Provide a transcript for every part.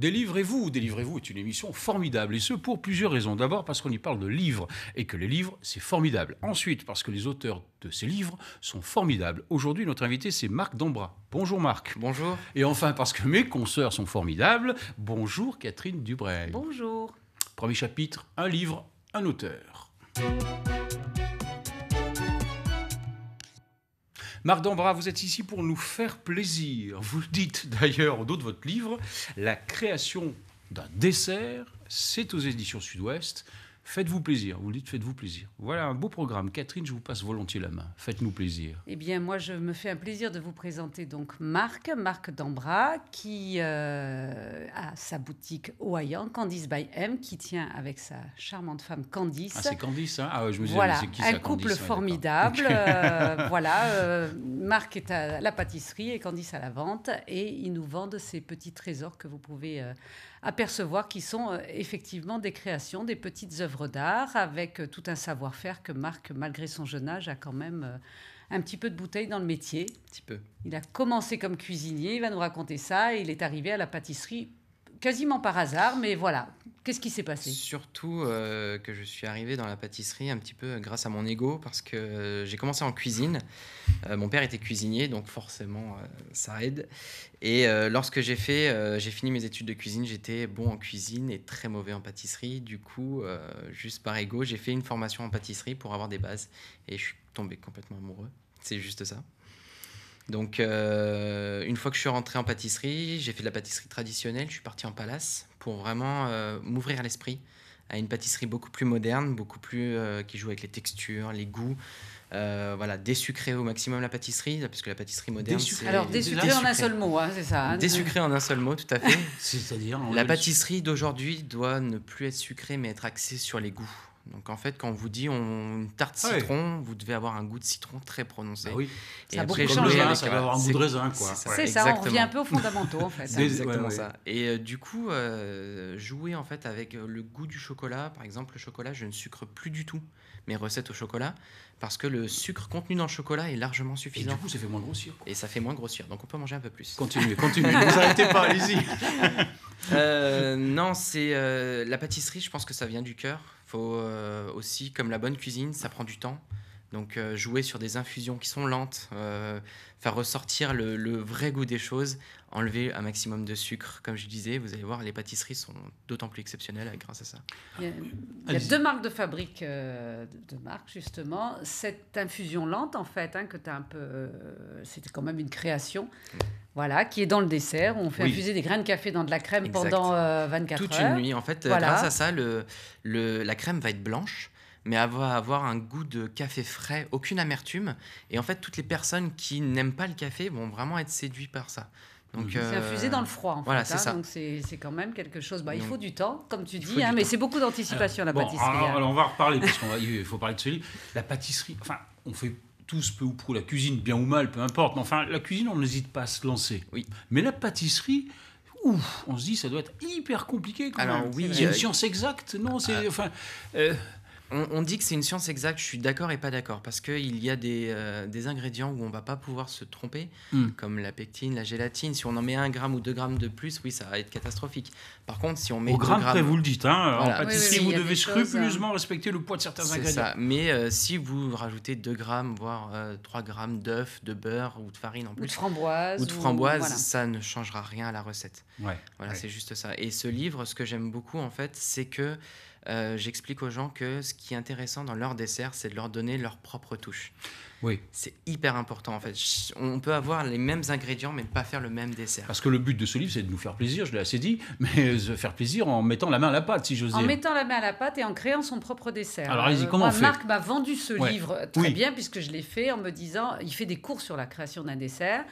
Délivrez-vous, Délivrez-vous est une émission formidable, et ce pour plusieurs raisons. D'abord parce qu'on y parle de livres, et que les livres, c'est formidable. Ensuite, parce que les auteurs de ces livres sont formidables. Aujourd'hui, notre invité, c'est Marc Dombra. Bonjour Marc. Bonjour. Et enfin, parce que mes consoeurs sont formidables, bonjour Catherine Dubreuil. Bonjour. Premier chapitre, un livre, un auteur. Marc Dambra, vous êtes ici pour nous faire plaisir. Vous le dites d'ailleurs au dos de votre livre, la création d'un dessert, c'est aux éditions Sud-Ouest. Faites-vous plaisir. Vous dites faites-vous plaisir. Voilà un beau programme. Catherine, je vous passe volontiers la main. Faites-nous plaisir. Eh bien, moi, je me fais un plaisir de vous présenter donc Marc, Marc Dambra, qui euh, a sa boutique Hawaïan, Candice by M, qui tient avec sa charmante femme Candice. Ah, c'est Candice, hein Ah, je me disais, voilà, c'est qui Un couple formidable. Euh, voilà, euh, Marc est à la pâtisserie et Candice à la vente. Et ils nous vendent ces petits trésors que vous pouvez apercevoir qu'ils sont euh, effectivement des créations, des petites œuvres d'art, avec euh, tout un savoir-faire que Marc, malgré son jeune âge, a quand même euh, un petit peu de bouteille dans le métier. Un petit peu. Il a commencé comme cuisinier, il va nous raconter ça, et il est arrivé à la pâtisserie quasiment par hasard, mais voilà. Qu'est-ce qui s'est passé Surtout euh, que je suis arrivé dans la pâtisserie un petit peu euh, grâce à mon ego parce que euh, j'ai commencé en cuisine. mon père était cuisinier, donc forcément ça aide. Et lorsque j'ai fait, j'ai fini mes études de cuisine, j'étais bon en cuisine et très mauvais en pâtisserie. Du coup, juste par ego, j'ai fait une formation en pâtisserie pour avoir des bases et je suis tombé complètement amoureux. C'est juste ça. Donc, euh, une fois que je suis rentré en pâtisserie, j'ai fait de la pâtisserie traditionnelle, je suis parti en palace pour vraiment euh, m'ouvrir l'esprit à une pâtisserie beaucoup plus moderne, beaucoup plus euh, qui joue avec les textures, les goûts. voilà, désucrer au maximum la pâtisserie, parce que la pâtisserie moderne. Alors, désucrer en un seul mot, hein, c'est ça. Hein. désucrer en un seul mot, tout à fait. C'est-à-dire. La pâtisserie d'aujourd'hui doit ne plus être sucrée, mais être axée sur les goûts. Donc en fait, quand on vous dit on, une tarte ah citron, vous devez avoir un goût de citron très prononcé. Bah oui. Et ça après, hein. ça va avoir un euh, goût de raisin. quoi. C'est ça, on revient un peu aux fondamentaux en fait. exactement ça. Et euh, du coup, euh, jouer en fait avec le goût du chocolat. Par exemple, le chocolat, je ne sucre plus du tout mes recettes au chocolat parce que le sucre contenu dans le chocolat est largement suffisant. Et du coup, ça fait moins grossir. Et ça fait moins grossir, donc on peut manger un peu plus. Continuez, continuez, ne vous arrêtez pas, allez-y. non, c'est la pâtisserie, je pense que ça vient du cœur faut euh, aussi, comme la bonne cuisine, ça prend du temps. Donc euh, jouer sur des infusions qui sont lentes, euh, faire ressortir le, vrai goût des choses, enlever un maximum de sucre, comme je disais, vous allez voir, les pâtisseries sont d'autant plus exceptionnelles grâce à ça. Il y a, ah, deux marques de fabrique, euh, de marques justement. Cette infusion lente, en fait, hein, que tu un peu, c'était quand même une création. Voilà, qui est dans le dessert. on fait infuser des grains de café dans de la crème pendant 24 heures. Toute une nuit, en fait. Grâce à ça, la crème va être blanche mais avoir, un goût de café frais, aucune amertume. Et en fait, toutes les personnes qui n'aiment pas le café vont vraiment être séduites par ça. Donc, euh... c'est infusé euh, dans le froid. voilà, c'est hein. ça. Donc c'est, quand même quelque chose. Bah, il faut du temps, comme tu dis, hein, mais c'est beaucoup d'anticipation la pâtisserie. Hein. Alors, on va reparler parce qu'il faut parler de celui. La pâtisserie, enfin, on fait tous peu ou prou la cuisine, bien ou mal, peu importe. Mais enfin, la cuisine, on n'hésite pas à se lancer. Oui. Mais la pâtisserie. Ouf, on se dit ça doit être hyper compliqué quand alors, Oui, c'est une euh, science exacte, non C'est euh, enfin, on, dit que c'est une science exacte, je suis d'accord et pas d'accord, parce qu'il y a des, euh, des, ingrédients où on va pas pouvoir se tromper, hmm. comme la pectine, la gélatine. Si on en met un gramme ou deux grammes de plus, oui, ça va être catastrophique. Par contre, si on met. Au gramme près, vous le dites, hein, en pâtisserie, vous devez scrupuleusement hein. respecter le poids de certains ingrédients. Ça. Mais euh, si vous rajoutez 2 grammes, voire euh, trois 3 grammes d'œufs, de beurre ou de farine en plus. Ou de framboise. Ou de framboise, ça ne changera rien à la recette. Ouais. Voilà, c'est juste ça. Et ce livre, ce que j'aime beaucoup, en fait, c'est que. Euh, j'explique aux gens que ce qui est intéressant dans leur dessert, c'est de leur donner leur propre touche. Oui. C'est hyper important en fait. On peut avoir les mêmes ingrédients mais ne pas faire le même dessert. Parce que le but de ce livre, c'est de nous faire plaisir, je l'ai assez dit, mais se faire plaisir en mettant la main à la pâte, si j'ose dire. En mettant la main à la pâte et en créant son propre dessert. Alors allez-y, euh, comment fait Marc m'a vendu ce livre très bien puisque je l'ai fait en me disant, il fait des cours sur la création d'un dessert.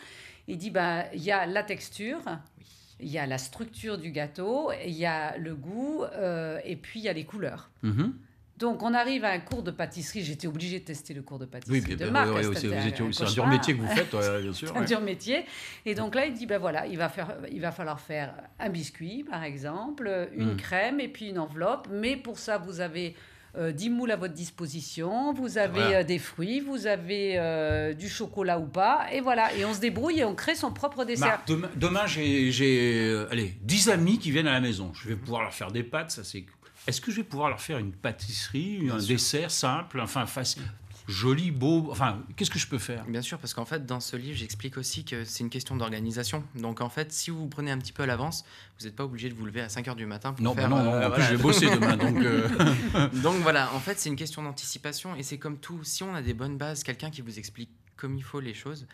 Il dit, bah, il y a la texture, oui il y a la structure du gâteau, il y a le goût, euh, et puis il y a les couleurs. Mhm. Donc, on arrive à un cours de pâtisserie. J'étais obligée de tester le cours de pâtisserie de Marc. c'est euh, un, dur métier que vous faites, bien sûr. c'est un dur métier. Et donc là, il dit, ben voilà, il va, faire, il va falloir faire un biscuit, par exemple, une mhm. crème et puis une enveloppe. Mais pour ça, vous avez 10 euh, moules à votre disposition, vous avez euh, des fruits, vous avez euh, du chocolat ou pas, et voilà. Et on se débrouille et on crée son propre dessert. demain, j'ai 10 amis qui viennent à la maison. Je vais pouvoir leur faire des pâtes, ça c'est. Est-ce que je vais pouvoir leur faire une pâtisserie, un dessert simple, enfin facile joli, beau. Enfin, qu'est-ce que je peux faire Bien sûr, parce qu'en fait, dans ce livre, j'explique aussi que c'est une question d'organisation. Donc, en fait, si vous vous prenez un petit peu à l'avance, vous n'êtes pas obligé de vous lever à 5 heures du matin pour non, bah faire. non, non, euh, en ah, plus, je vais bosser demain. Euh. Donc, voilà, en fait, c'est une question d'anticipation. Et c'est comme tout. Si on a des bonnes bases, quelqu'un qui vous explique comme il faut les choses,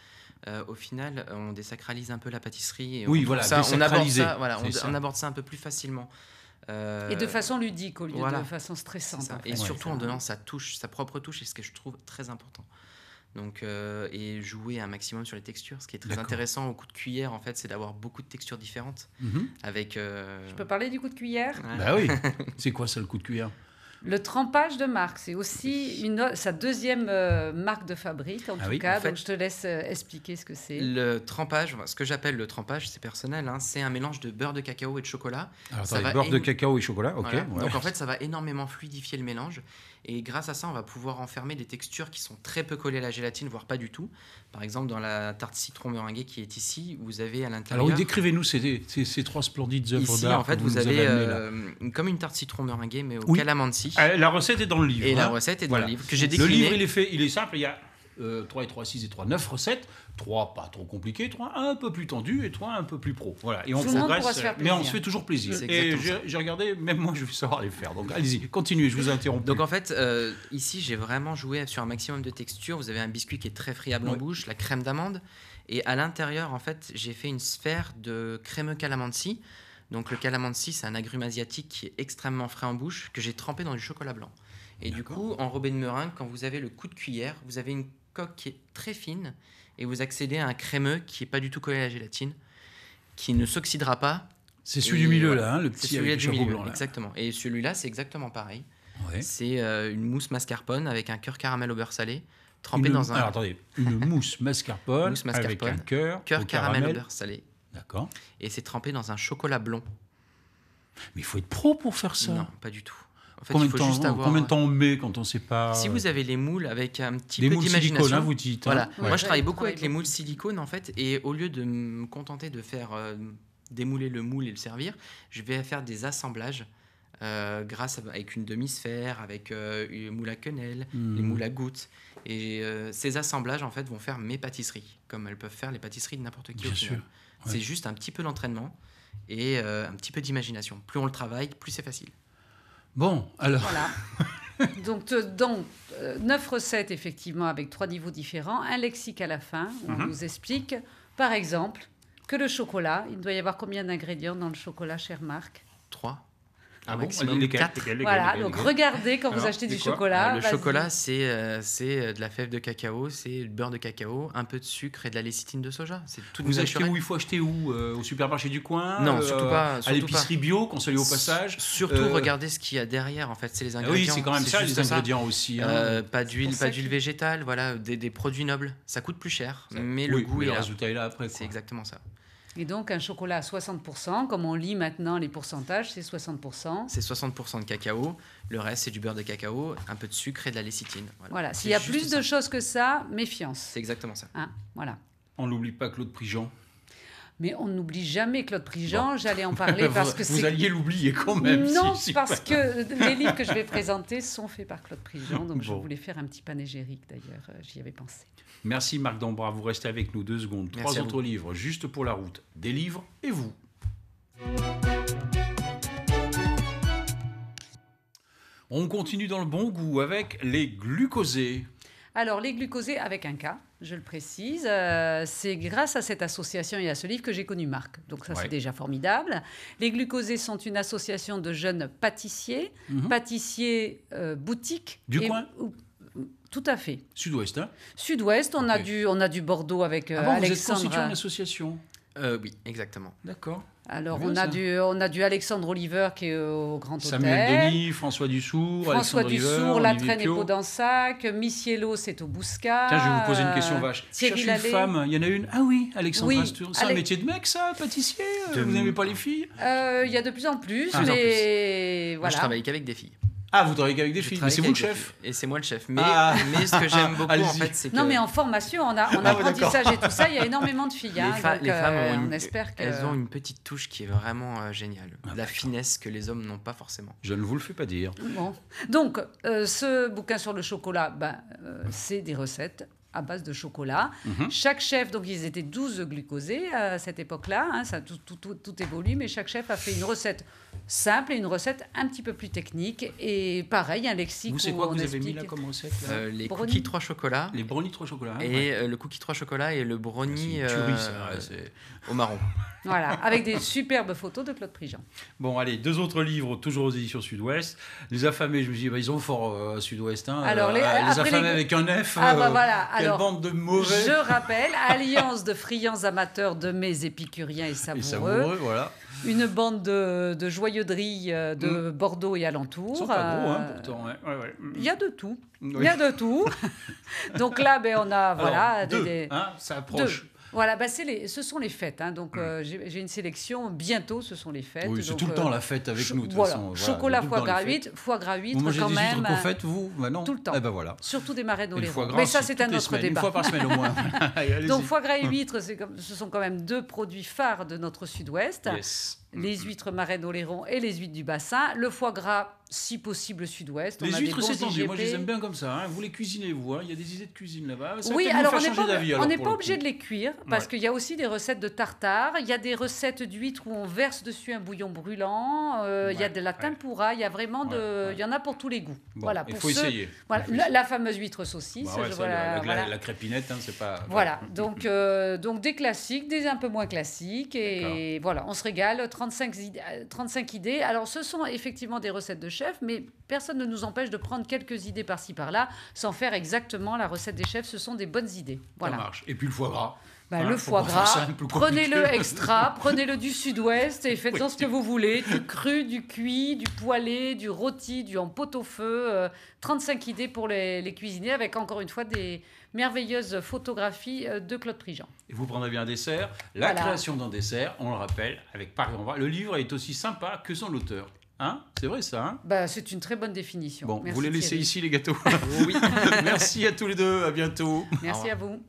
euh, au final, on désacralise un peu la pâtisserie. Et oui, voilà, ça, on aborde voilà, on aborde ça un peu plus facilement. Euh, et de façon ludique au lieu de façon stressante. Et surtout en donnant sa touche, sa propre touche, c'est ce que je trouve très important. Donc, euh, et jouer un maximum sur les textures. Ce qui est très intéressant au coup de cuillère, en fait, c'est d'avoir beaucoup de textures différentes. Mhm. Avec. Euh, je peux parler du coup de cuillère Bah oui. c'est quoi ça, le coup de cuillère le trempage de marque, c'est aussi une, sa deuxième euh, marque de fabrique, en ah tout cas. donc, je te laisse euh, expliquer ce que c'est. Le trempage, ce que j'appelle le trempage, c'est personnel, hein, c'est un mélange de beurre de cacao et de chocolat. Alors, ça beurre de cacao et chocolat, ok. Donc, en fait, ça va énormément fluidifier le mélange. Et grâce à ça, on va pouvoir enfermer des textures qui sont très peu collées à la gélatine, voire pas du tout. Par exemple, dans la tarte citron meringuée qui est ici, vous avez à l'intérieur. Alors décrivez-nous ces, ces, trois splendides œuvres d'art. en fait, vous, avez, euh, comme une tarte citron meringuée, mais au oui. calamansi. Euh, la recette est dans le livre. Et la hein. recette est dans le livre que j'ai décliné. Le livre, il est fait, il est simple. Il y a 3 euh, et 3, 6 et 3, 9 recettes. 3 pas trop compliquées, 3 un peu plus tendues et 3 un peu plus pro. Voilà, et on progresse, mais on se fait toujours plaisir. Et j'ai regardé, même moi je vais savoir les faire. Donc allez-y, continuez, je vous interromps. Donc en fait, euh, ici j'ai vraiment joué sur un maximum de textures. Vous avez un biscuit qui est très friable en bouche, la crème d'amande. Et à l'intérieur, en fait, j'ai fait une sphère de crémeux calamansi. Donc le calamansi, c'est un agrume asiatique qui est extrêmement frais en bouche, que j'ai trempé dans du chocolat blanc. Et du coup, enrobé de meringue, quand vous avez le coup de cuillère, vous avez une coque qui est très fine et vous accédez à un crémeux qui n'est pas du tout collé à la gélatine, qui ne s'oxydera pas. C'est celui du milieu, là, hein, le petit avec du milieu, Exactement. Et celui-là, c'est exactement pareil. C'est euh, une mousse mascarpone avec un cœur caramel au beurre salé, trempé dans un. Alors attendez, une mousse mascarpone, avec un cœur. caramel, caramel au beurre salé. D'accord. Et c'est trempé dans un chocolat blond. Mais il faut être pro pour faire ça. Non, pas du tout combien, il faut juste avoir... de euh, temps on met quand on ne sait pas Si vous avez les moules avec un petit peu d'imagination. Silicone, hein, vous dites. Hein. Voilà. Moi, je travaille beaucoup avec les moules silicone, en fait, et au lieu de me contenter de faire euh, démouler le moule et le servir, je vais faire des assemblages. Euh, grâce avec une demi-sphère, avec une moule à quenelle, hmm. les moules à gouttes. Et ces assemblages, en fait, vont faire mes pâtisseries, comme elles peuvent faire les pâtisseries de n'importe qui. Bien sûr. C'est juste un petit peu d'entraînement et un petit peu d'imagination. Plus on le travaille, plus c'est facile. Bon, alors. Voilà. Donc, euh, dans euh, neuf recettes, effectivement, avec trois niveaux différents, un lexique à la fin, où on mhm. nous explique, par exemple, que le chocolat, il doit y avoir combien d'ingrédients dans le chocolat, cher Marc Trois. Ah Voilà, donc regardez quand vous achetez du chocolat. Ah, le chocolat, c'est euh, c'est euh, de la fève de cacao, c'est du beurre de cacao, un peu de sucre et de la lécithine de soja. C'est tout Vous achetez où Il faut acheter où euh, Au supermarché du coin Non, surtout pas. Surtout à l'épicerie bio, qu'on au passage. Surtout regardez ce qu'il y a derrière, en fait, c'est les ah ingrédients. Oui, c'est quand même ça, les ingrédients aussi. Hein. pas d'huile, pas d'huile végétale, voilà, des, produits nobles. Ça coûte plus cher, mais le goût est là après. C'est exactement ça. Et donc un chocolat à 60%, comme on lit maintenant les pourcentages, c'est 60%. C'est 60% de cacao, le reste c'est du beurre de cacao, un peu de sucre et de la lécithine. Voilà, s'il y a plus de choses que ça, méfiance. C'est exactement ça. Hein, voilà. On n'oublie pas Claude Prigent mais on n'oublie jamais Claude Prigent. J'allais en parler parce que vous alliez l'oublier quand même. Non, parce que les livres que je vais présenter sont faits par Claude Prigent, donc je voulais faire un petit panégyrique d'ailleurs. Euh, j'y avais pensé. Merci Marc Dambra, vous restez avec nous deux secondes. Trois autres livres juste pour la route, des livres et vous. On continue dans le bon goût avec les glucosés. Alors, les glucosés avec un cas, je le précise, euh, c'est grâce à cette association et à ce livre que j'ai connu Marc. Donc, ça, c'est déjà formidable. Les glucosés sont une association de jeunes pâtissiers, mhm. pâtissiers euh, boutiques. Du coin tout à fait. Sud-Ouest, hein Sud-Ouest, on, a du, on a du Bordeaux avec euh, ah Vous êtes constitué une association Oui, exactement. D'accord. Alors on, a du, on a du Alexandre Oliver qui est au Grand Hôtel. Samuel Denis, François Dussour, François Alexandre Dussour, Oliver, La Traîne est Podensac, Missiello c'est au Bousca. Tiens, je vais vous poser une question vache. Euh, Thierry Cherche une femme, il y en a une Ah oui, Alexandre oui, C'est un métier de mec ça, pâtissier euh, Vous n'aimez pas les filles euh, Il y a de plus en plus, ah, mais voilà. Moi, je travaille qu'avec des filles. Ah, vous travaillez avec des filles, mais c'est vous le chef Et c'est moi le chef. Mais, ah. mais ce que j'aime beaucoup, en fait, c'est que... Non, mais en formation, en, ah apprentissage et tout ça, il y a énormément de filles. Les, hein, femmes, euh, on espère qu'elles elles ont une petite touche qui est vraiment euh, géniale. Ah, la finesse que les hommes n'ont pas forcément. Je ne vous le fais pas dire. Bon. Donc, euh, ce bouquin sur le chocolat, ben, c'est des recettes à base de chocolat. Mhm. Chaque chef, donc ils étaient 12 glucosés à cette époque-là, hein, ça tout, évolue, mais chaque chef a fait une recette simple et une recette un petit peu plus technique. Et pareil, un lexique. Vous, c'est quoi que vous avez mis là comme recette euh, Les cookies 3 chocolats, Les brownies 3 chocolat. et euh, le cookie 3 chocolat et le brownie euh, au marron. Voilà, avec des superbes photos de Claude Prigent. Bon, allez, deux autres livres, toujours aux éditions Sud-Ouest. Les affamés, je me dis, bah, ils ont fort Sud-Ouest. Hein, Alors, les, affamés avec un F. Ah, bah, voilà bande de mauvais. Je rappelle, alliance de friands amateurs de mes épicuriens et savoureux. Une bande de, de drilles euh, de mm. Bordeaux et alentours. Il y a de tout. Il y a de tout. Donc là, ben, on a voilà, hein, voilà, bah les, ce sont les fêtes. Hein. donc, euh, j'ai une sélection. Bientôt, ce sont les fêtes. Oui, c'est tout le temps euh, la fête avec nous. De voilà. Chocolat, foie gras huître, foie gras huître quand des même. Euh, vous faites, vous, maintenant Tout le temps. Eh ben voilà. Surtout des marais d'oléron, les Mais ça, c'est un autre débat. Une fois par semaine au moins. donc, foie gras et huître, ce sont quand même deux produits phares de notre sud-ouest. Les huîtres marraines d'oléron et les huîtres du bassin. Le foie gras si possible sud-ouest. Les huîtres, c'est tendu. Moi, je les aime bien comme ça. Hein. Vous les cuisinez, vous. Hein. Il y a des idées de cuisine là-bas. oui, alors on n'est pas, obligé de les cuire parce qu'il y a aussi des recettes de tartare. Il y a des recettes d'huîtres où on verse dessus un bouillon brûlant. Euh, il y a de la tempura. Il y a vraiment de. Il y en a pour tous les goûts. voilà. Il faut essayer. la, fameuse huître saucisse. Bah la, crépinette, hein, c'est pas. Voilà. donc, euh, donc des classiques, des un peu moins classiques, et voilà, on se régale. 35 euh, idées. Alors, ce sont effectivement des recettes de chef mais personne ne nous empêche de prendre quelques idées par-ci par-là, sans faire exactement la recette des chefs. Ce sont des bonnes idées. Voilà. Ça marche. Et puis le foie gras. Bah, hein, le foie gras, prenez-le extra, prenez-le du sud-ouest et faites-en ce que vous voulez. Du cru, du cuit, du poêlé, du rôti, du en pot au feu. 35 euh, idées pour les, cuisiner avec encore une fois des merveilleuses photographies euh, de Claude Prigent. Et vous prendrez bien un dessert. La création d'un dessert, on le rappelle, avec Paris en Le livre est aussi sympa que son auteur. Hein c'est vrai ça hein bah, C'est une très bonne définition. Bon, vous les laissez ici les gâteaux. Merci à tous les deux, à bientôt. Merci à vous.